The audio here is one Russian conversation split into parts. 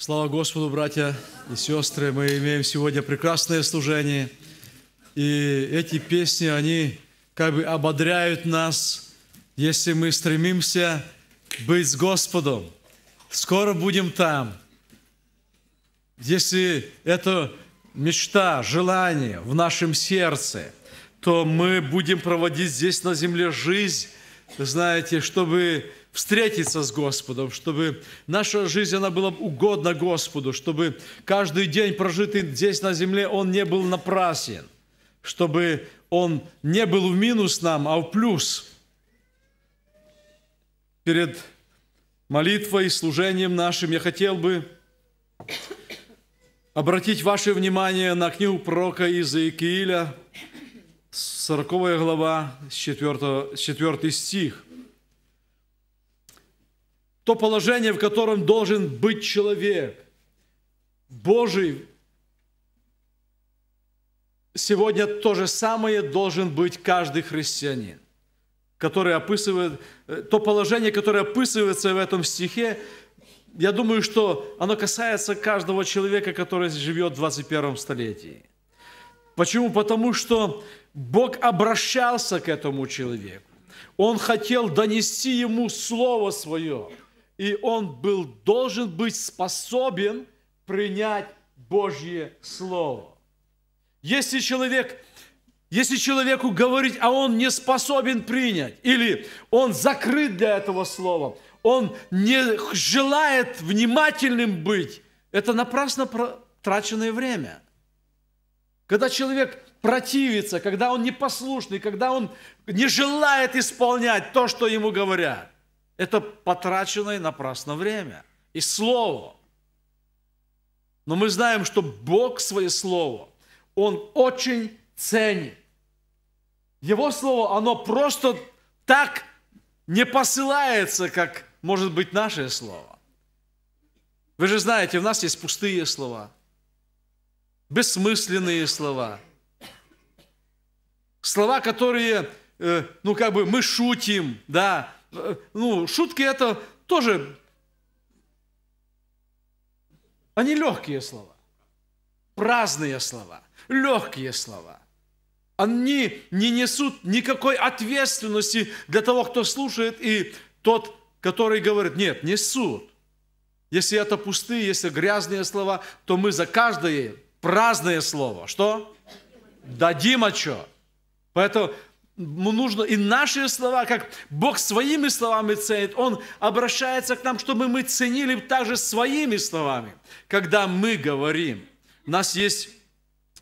Слава Господу, братья и сестры, мы имеем сегодня прекрасное служение. И эти песни, они как бы ободряют нас, если мы стремимся быть с Господом. Скоро будем там. Если это мечта, желание в нашем сердце, то мы будем проводить здесь на земле жизнь, знаете, чтобы встретиться с Господом, чтобы наша жизнь, она была угодна Господу, чтобы каждый день, прожитый здесь на земле, он не был напрасен, чтобы он не был в минус нам, а в плюс. Перед молитвой и служением нашим я хотел бы обратить ваше внимание на книгу пророка Иезекииля, 40 глава, 4, 4 стих то положение, в котором должен быть человек. Божий сегодня то же самое должен быть каждый христианин, который описывает, э, то положение, которое описывается в этом стихе, я думаю, что оно касается каждого человека, который живет в 21 столетии. Почему? Потому что Бог обращался к этому человеку. Он хотел донести ему Слово Свое – и он был должен быть способен принять Божье Слово. Если человек, если человеку говорить, а он не способен принять, или он закрыт для этого слова, он не желает внимательным быть, это напрасно траченное время. Когда человек противится, когда он непослушный, когда он не желает исполнять то, что ему говорят это потраченное напрасно время и слово. Но мы знаем, что Бог свое слово, Он очень ценит. Его слово, оно просто так не посылается, как может быть наше слово. Вы же знаете, у нас есть пустые слова, бессмысленные слова, слова, которые, э, ну как бы мы шутим, да, ну, шутки это тоже, они легкие слова, праздные слова, легкие слова. Они не несут никакой ответственности для того, кто слушает, и тот, который говорит, нет, несут. Если это пустые, если грязные слова, то мы за каждое праздное слово, что? Дадим отчет. Поэтому нужно и наши слова, как Бог своими словами ценит, Он обращается к нам, чтобы мы ценили также своими словами, когда мы говорим. У нас есть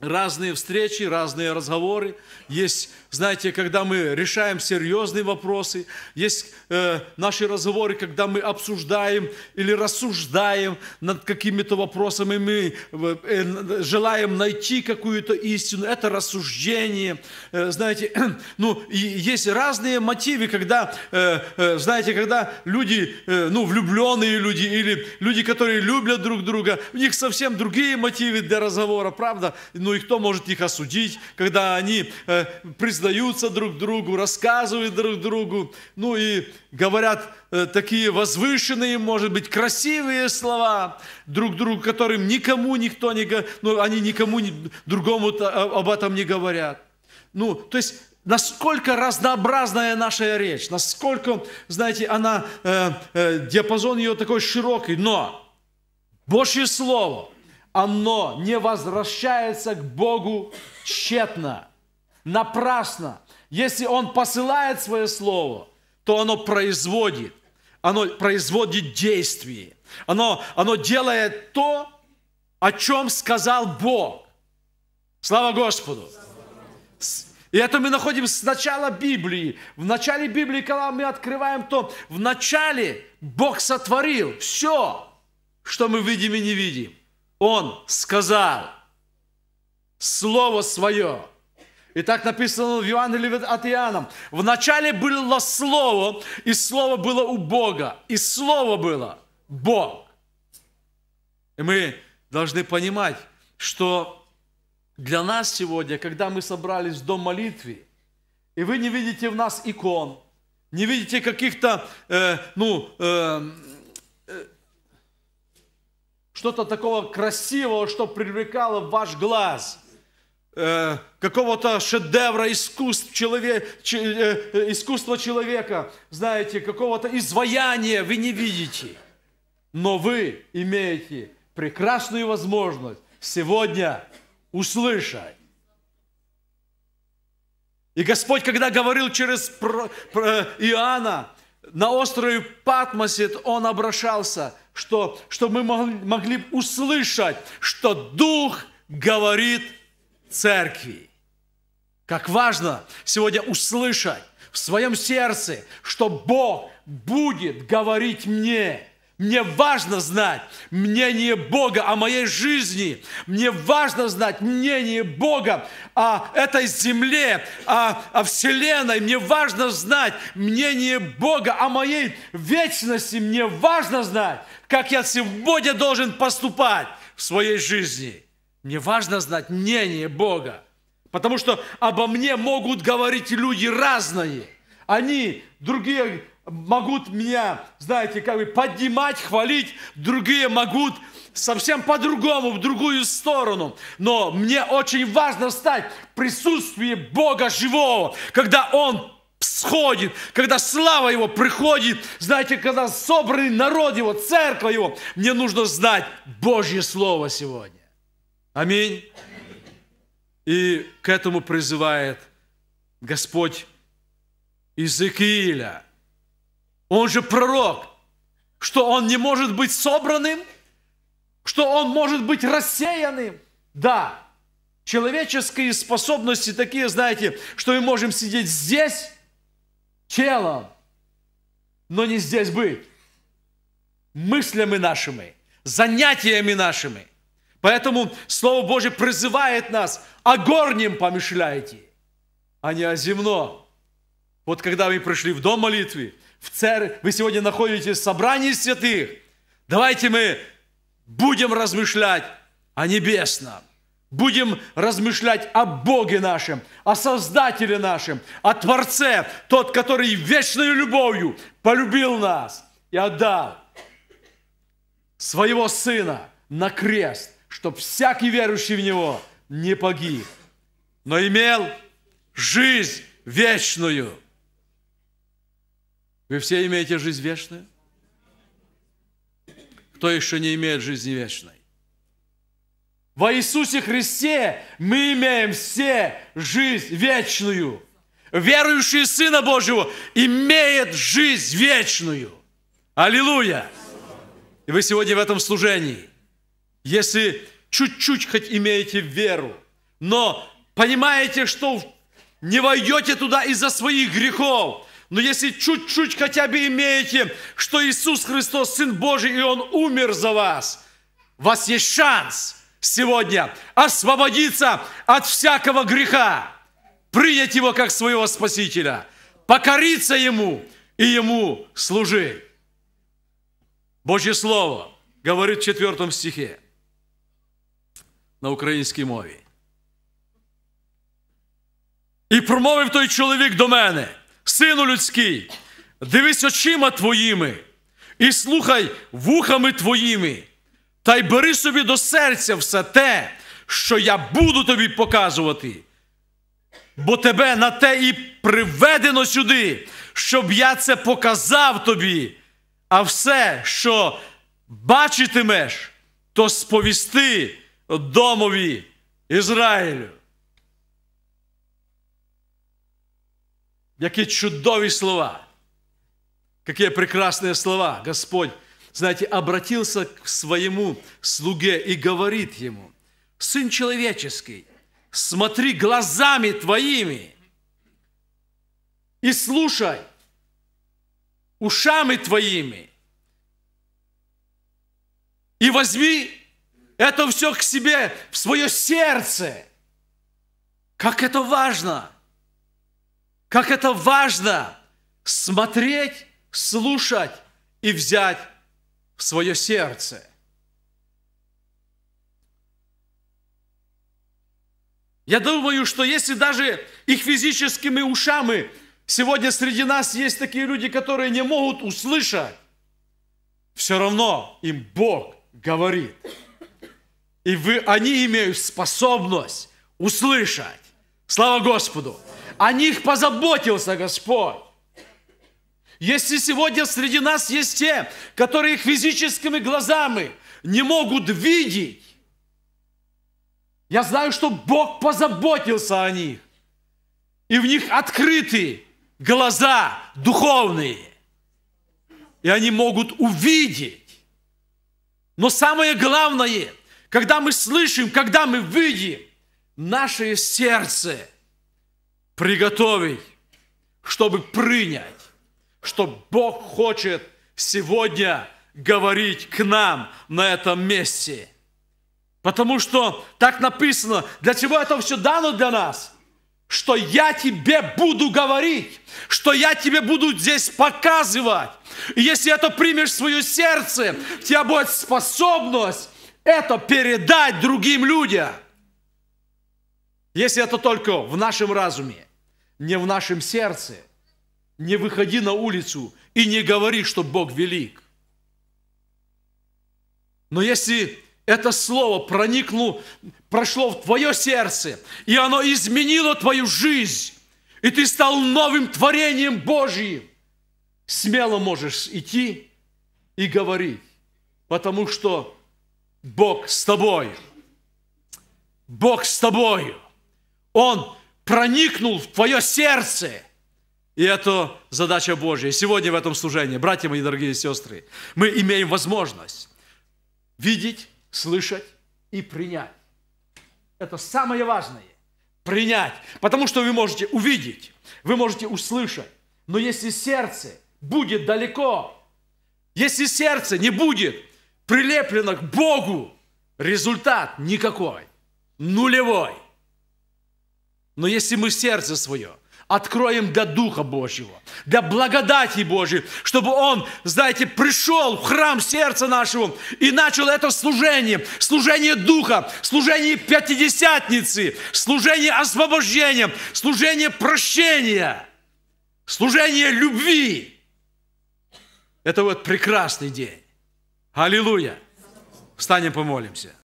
разные встречи, разные разговоры, есть знаете, когда мы решаем серьезные вопросы, есть э, наши разговоры, когда мы обсуждаем или рассуждаем над какими-то вопросами, мы э, желаем найти какую-то истину. Это рассуждение. Э, знаете, э, ну, и есть разные мотивы, когда, э, э, знаете, когда люди, э, ну, влюбленные люди или люди, которые любят друг друга, у них совсем другие мотивы для разговора, правда? Ну и кто может их осудить, когда они э, признают сдаются друг другу, рассказывают друг другу, ну и говорят э, такие возвышенные, может быть, красивые слова друг другу, которым никому никто не говорит, ну, они никому не, другому а, об этом не говорят. Ну, то есть насколько разнообразная наша речь, насколько, знаете, она, э, э, диапазон ее такой широкий, но Божье Слово, оно не возвращается к Богу тщетно напрасно. Если Он посылает свое слово, то оно производит, оно производит действие, оно, оно делает то, о чем сказал Бог. Слава Господу! И это мы находим с начала Библии. В начале Библии, когда мы открываем то, в начале Бог сотворил все, что мы видим и не видим. Он сказал Слово Свое – и так написано в Евангелии от Иоанна. начале было Слово, и Слово было у Бога. И Слово было Бог. И мы должны понимать, что для нас сегодня, когда мы собрались в дом молитвы, и вы не видите в нас икон, не видите каких-то, э, ну, э, э, что-то такого красивого, что привлекало ваш глаз – Э, какого-то шедевра искусств челове, че, э, э, искусства человека, знаете, какого-то изваяния вы не видите. Но вы имеете прекрасную возможность сегодня услышать. И Господь, когда говорил через Иоанна на острове Патмосе, Он обращался, что, что мы могли услышать, что Дух говорит церкви. Как важно сегодня услышать в своем сердце, что Бог будет говорить мне. Мне важно знать мнение Бога о моей жизни. Мне важно знать мнение Бога о этой земле, о, о Вселенной. Мне важно знать мнение Бога о моей вечности. Мне важно знать, как я сегодня должен поступать в своей жизни. Мне важно знать мнение Бога. Потому что обо мне могут говорить люди разные. Они, другие могут меня, знаете, как бы поднимать, хвалить, другие могут совсем по-другому, в другую сторону. Но мне очень важно стать в присутствии Бога живого, когда Он сходит, когда слава Его приходит, знаете, когда собранный народ Его, церковь Его, мне нужно знать Божье Слово сегодня. Аминь. И к этому призывает Господь Иезекииля. Он же пророк, что он не может быть собранным, что он может быть рассеянным. Да, человеческие способности такие, знаете, что мы можем сидеть здесь телом, но не здесь быть. Мыслями нашими, занятиями нашими – Поэтому Слово Божье призывает нас, о «А горнем помышляйте, а не о земном. Вот когда вы пришли в дом молитвы, в церковь, вы сегодня находитесь в собрании святых, давайте мы будем размышлять о небесном. Будем размышлять о Боге нашем, о Создателе нашем, о Творце, тот, который вечной любовью полюбил нас и отдал своего Сына на крест – чтоб всякий верующий в Него не погиб, но имел жизнь вечную. Вы все имеете жизнь вечную? Кто еще не имеет жизни вечной? Во Иисусе Христе мы имеем все жизнь вечную. Верующий Сына Божьего имеет жизнь вечную. Аллилуйя! И вы сегодня в этом служении – если чуть-чуть хоть имеете веру, но понимаете, что не войдете туда из-за своих грехов, но если чуть-чуть хотя бы имеете, что Иисус Христос, Сын Божий, и Он умер за вас, у вас есть шанс сегодня освободиться от всякого греха, принять Его как своего Спасителя, покориться Ему и Ему служить. Божье Слово говорит в четвертом стихе – на українській мові. І промовив той чоловік до мене, сину людський, дивись очима твоїми і слухай вухами твоїми, та й бери собі до серця все те, що я буду тобі показувати. Бо тебе на те і приведено сюди, щоб я це показав тобі. А все, що бачитимеш, то сповісти домові Ізраїлю. Які чудові слова! Какие прекрасные слова! Господь, знаете, обратился к своему слуге и говорит ему, «Сын человеческий, смотри глазами твоими и слушай ушами твоими, и возьми это все к себе, в свое сердце. Как это важно! Как это важно смотреть, слушать и взять в свое сердце. Я думаю, что если даже их физическими ушами сегодня среди нас есть такие люди, которые не могут услышать, все равно им Бог говорит – и вы, они имеют способность услышать. Слава Господу! О них позаботился Господь. Если сегодня среди нас есть те, которые физическими глазами не могут видеть, я знаю, что Бог позаботился о них. И в них открыты глаза духовные. И они могут увидеть. Но самое главное – когда мы слышим, когда мы видим, наше сердце приготовить, чтобы принять, что Бог хочет сегодня говорить к нам на этом месте. Потому что так написано, для чего это все дано для нас? Что я тебе буду говорить, что я тебе буду здесь показывать. И если это примешь в свое сердце, у тебя будет способность это передать другим людям. Если это только в нашем разуме, не в нашем сердце, не выходи на улицу и не говори, что Бог велик. Но если это слово проникло, прошло в твое сердце, и оно изменило твою жизнь, и ты стал новым творением Божьим, смело можешь идти и говорить, потому что Бог с тобою. Бог с тобою. Он проникнул в твое сердце. И это задача Божья. сегодня в этом служении, братья мои дорогие сестры, мы имеем возможность видеть, слышать и принять. Это самое важное. Принять. Потому что вы можете увидеть, вы можете услышать. Но если сердце будет далеко, если сердце не будет прилеплена к Богу, результат никакой, нулевой. Но если мы сердце свое откроем для Духа Божьего, для благодати Божьей, чтобы Он, знаете, пришел в храм сердца нашего и начал это служение, служение Духа, служение Пятидесятницы, служение освобождения, служение прощения, служение любви. Это вот прекрасный день. Аллилуйя! Встанем, помолимся.